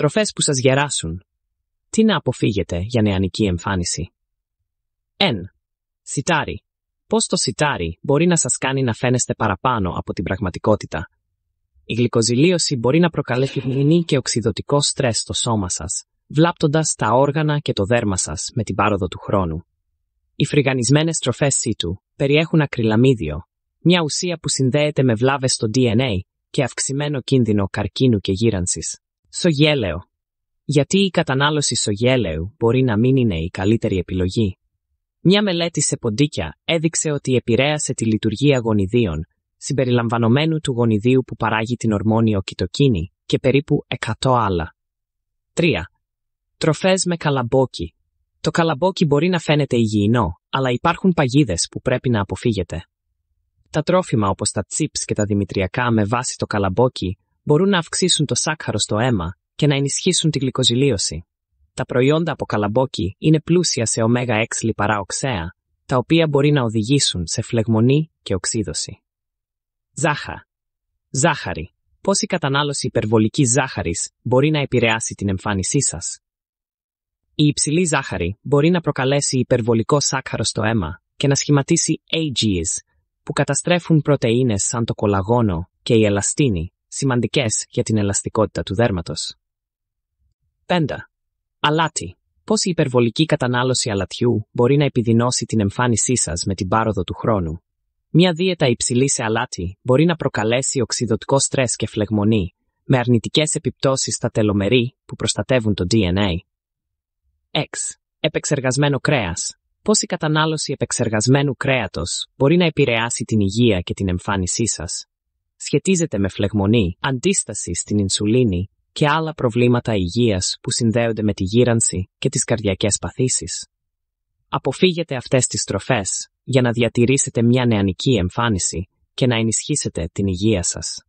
Τροφές που σας γεράσουν. Τι να αποφύγετε για νεανική εμφάνιση. 1. Σιτάρι. Πώς το σιτάρι μπορεί να σας κάνει να φαίνεστε παραπάνω από την πραγματικότητα. Η γλυκοζηλίωση μπορεί να προκαλέσει μνηνή και οξυδοτικό στρες στο σώμα σας, βλάπτοντας τα όργανα και το δέρμα σας με την πάροδο του χρόνου. Οι φρυγανισμένες τροφές σίτου περιέχουν ακριλαμίδιο, μια ουσία που συνδέεται με βλάβες στο DNA και αυξημένο κίνδυνο καρκίνου και γύρανσης. Σογέλαιο. Γιατί η κατανάλωση σογέλαιου μπορεί να μην είναι η καλύτερη επιλογή. Μια μελέτη σε ποντίκια έδειξε ότι επηρέασε τη λειτουργία γονιδίων, συμπεριλαμβανομένου του γονιδίου που παράγει την ορμόνη οκυτοκίνη και περίπου 100 άλλα. 3. Τροφές με καλαμπόκι. Το καλαμπόκι μπορεί να φαίνεται υγιεινό, αλλά υπάρχουν παγίδες που πρέπει να αποφύγετε. Τα τρόφιμα όπως τα τσίπς και τα δημητριακά με βάση το καλαμπόκι μπορούν να αυξήσουν το σάκχαρο στο αίμα και να ενισχύσουν τη γλυκοζηλίωση. Τα προϊόντα από καλαμπόκι είναι πλούσια σε ω6 λιπαρά οξέα, τα οποία μπορεί να οδηγήσουν σε φλεγμονή και οξύδωση. Ζάχα. Ζάχαρη. Πώς η κατανάλωση υπερβολικής ζάχαρης μπορεί να επηρεάσει την εμφάνισή σας. Η υψηλή ζάχαρη μπορεί να προκαλέσει υπερβολικό σάκχαρο στο αίμα και να σχηματίσει AGs που καταστρέφουν πρωτενε σαν το κολαγόνο και η ελαστίνη, σημαντικές για την ελαστικότητα του δέρματος. 5. Αλάτι. Πώς η υπερβολική κατανάλωση αλατιού μπορεί να επιδεινώσει την εμφάνισή σας με την πάροδο του χρόνου. Μια δίαιτα υψηλή σε αλάτι μπορεί να προκαλέσει οξυδοτικό στρες και φλεγμονή, με αρνητικές επιπτώσεις στα τελομερή που προστατεύουν το DNA. 6. Επεξεργασμένο κρέας. Πώς η κατανάλωση επεξεργασμένου κρέατος μπορεί να επηρεάσει την υγεία και την εμφάνισή σας σχετίζεται με φλεγμονή, αντίσταση στην ινσουλίνη και άλλα προβλήματα υγείας που συνδέονται με τη γύρανση και τις καρδιακές παθήσεις. Αποφύγετε αυτές τις τροφές για να διατηρήσετε μια νεανική εμφάνιση και να ενισχύσετε την υγεία σας.